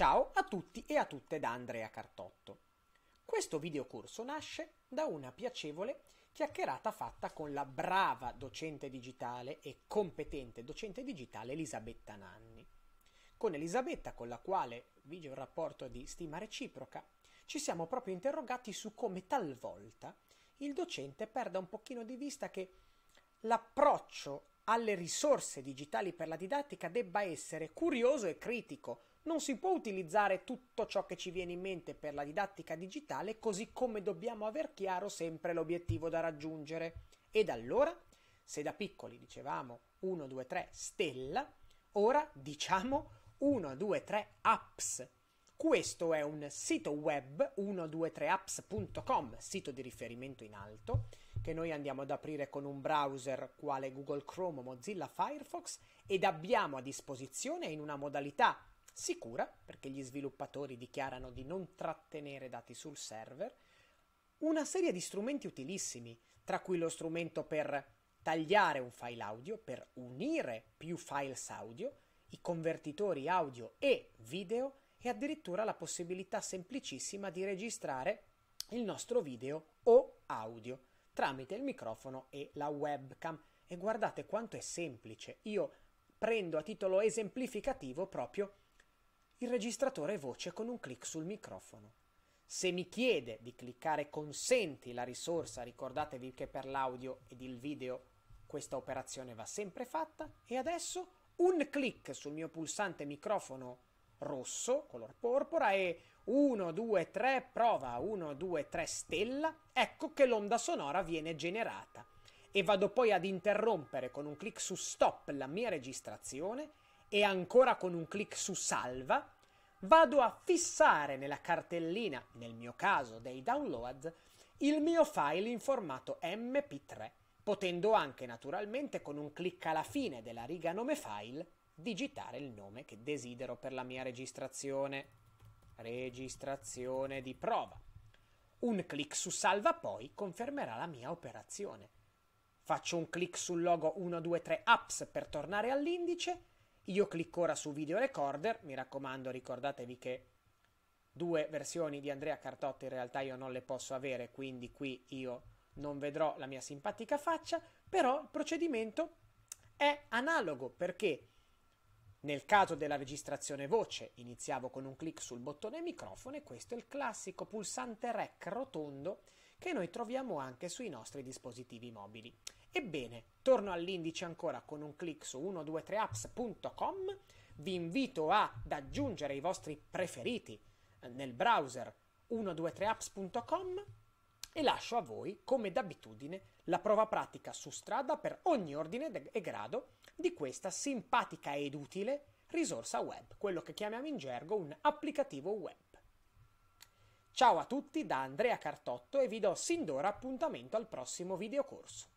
Ciao a tutti e a tutte da Andrea Cartotto. Questo videocorso nasce da una piacevole chiacchierata fatta con la brava docente digitale e competente docente digitale Elisabetta Nanni. Con Elisabetta, con la quale vige un rapporto di stima reciproca, ci siamo proprio interrogati su come talvolta il docente perda un pochino di vista che l'approccio alle risorse digitali per la didattica debba essere curioso e critico, non si può utilizzare tutto ciò che ci viene in mente per la didattica digitale, così come dobbiamo aver chiaro sempre l'obiettivo da raggiungere. Ed allora, se da piccoli dicevamo 1, 2, 3 stella, ora diciamo 1, 2, 3 apps. Questo è un sito web 123apps.com, sito di riferimento in alto, che noi andiamo ad aprire con un browser quale Google Chrome o Mozilla Firefox ed abbiamo a disposizione in una modalità sicura, perché gli sviluppatori dichiarano di non trattenere dati sul server, una serie di strumenti utilissimi, tra cui lo strumento per tagliare un file audio, per unire più files audio, i convertitori audio e video e addirittura la possibilità semplicissima di registrare il nostro video o audio tramite il microfono e la webcam. E guardate quanto è semplice. Io prendo a titolo esemplificativo proprio il registratore voce con un clic sul microfono. Se mi chiede di cliccare consenti la risorsa, ricordatevi che per l'audio ed il video questa operazione va sempre fatta e adesso un clic sul mio pulsante microfono rosso, color porpora e 1, 2, 3, prova 1, 2, 3 stella, ecco che l'onda sonora viene generata e vado poi ad interrompere con un clic su stop la mia registrazione e ancora con un clic su salva vado a fissare nella cartellina, nel mio caso dei download, il mio file in formato mp3, potendo anche naturalmente con un clic alla fine della riga nome file digitare il nome che desidero per la mia registrazione. Registrazione di prova. Un clic su salva poi confermerà la mia operazione. Faccio un clic sul logo 123 apps per tornare all'indice io clicco ora su video recorder, mi raccomando ricordatevi che due versioni di Andrea Cartotti in realtà io non le posso avere, quindi qui io non vedrò la mia simpatica faccia, però il procedimento è analogo perché nel caso della registrazione voce iniziavo con un clic sul bottone microfono e questo è il classico pulsante REC rotondo che noi troviamo anche sui nostri dispositivi mobili. Ebbene, torno all'indice ancora con un clic su 123apps.com, vi invito ad aggiungere i vostri preferiti eh, nel browser 123apps.com e lascio a voi, come d'abitudine, la prova pratica su strada per ogni ordine e grado di questa simpatica ed utile risorsa web, quello che chiamiamo in gergo un applicativo web. Ciao a tutti da Andrea Cartotto e vi do sin d'ora appuntamento al prossimo videocorso.